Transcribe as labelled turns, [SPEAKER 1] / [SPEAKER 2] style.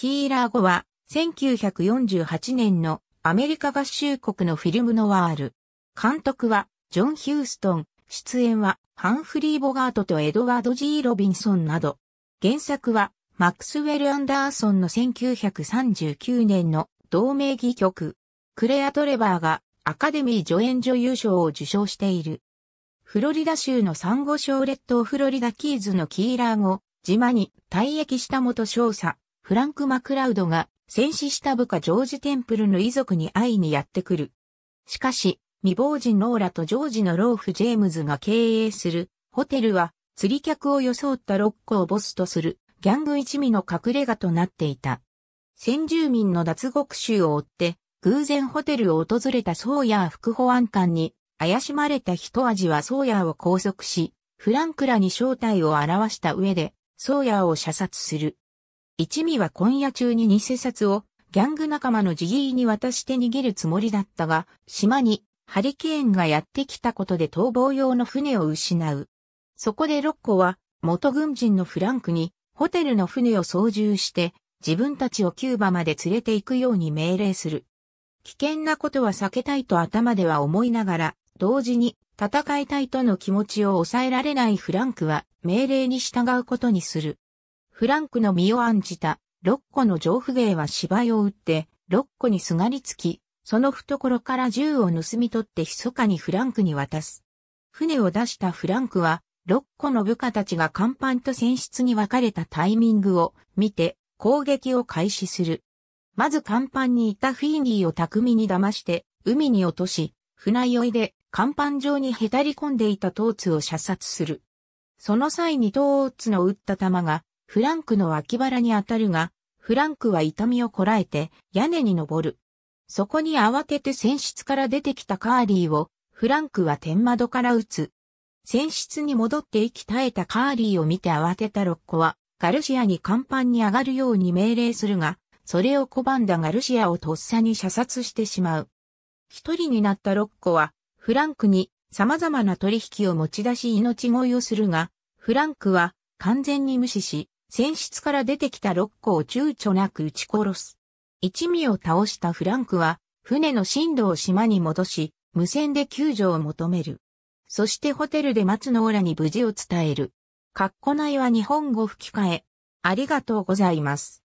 [SPEAKER 1] キーラー語は、1948年のアメリカ合衆国のフィルムノワール。監督は、ジョン・ヒューストン、出演は、ハンフリー・ボガートとエドワード・ジー・ロビンソンなど。原作は、マックスウェル・アンダーソンの1939年の同名義曲。クレア・トレバーがアカデミー助演女優賞を受賞している。フロリダ州のサンゴ礁列島フロリダキーズのキーラー語、島に退役した元少佐、フランク・マクラウドが戦死した部下ジョージ・テンプルの遺族に会いにやってくる。しかし、未亡人ローラとジョージの老婦ジェームズが経営するホテルは釣り客を装ったロックをボスとするギャング一味の隠れ家となっていた。先住民の脱獄衆を追って偶然ホテルを訪れたソーヤー副保安官に怪しまれた一味はソーヤーを拘束し、フランクらに正体を表した上でソーヤーを射殺する。一味は今夜中に偽札をギャング仲間のジギーに渡して逃げるつもりだったが、島にハリケーンがやってきたことで逃亡用の船を失う。そこでロッコは元軍人のフランクにホテルの船を操縦して自分たちをキューバまで連れて行くように命令する。危険なことは避けたいと頭では思いながら、同時に戦いたいとの気持ちを抑えられないフランクは命令に従うことにする。フランクの身を案じた、六個の上府芸は芝居を打って、六個にすがりつき、その懐から銃を盗み取って密かにフランクに渡す。船を出したフランクは、六個の部下たちが甲板と船室に分かれたタイミングを見て、攻撃を開始する。まず甲板にいたフィーニーを巧みに騙して、海に落とし、船酔いで甲板上にへたり込んでいたトーツを射殺する。その際にトーツの撃った弾が、フランクの脇腹に当たるが、フランクは痛みをこらえて屋根に登る。そこに慌てて船室から出てきたカーリーを、フランクは天窓から撃つ。船室に戻って息絶えたカーリーを見て慌てたロッコは、ガルシアに甲板に上がるように命令するが、それを拒んだガルシアをとっさに射殺してしまう。一人になったロッコは、フランクに様々な取引を持ち出し命乞いをするが、フランクは完全に無視し、船室から出てきた六個を躊躇なく撃ち殺す。一味を倒したフランクは、船の進路を島に戻し、無線で救助を求める。そしてホテルで松のオラに無事を伝える。カッコ内は日本語吹き替え。ありがとうございます。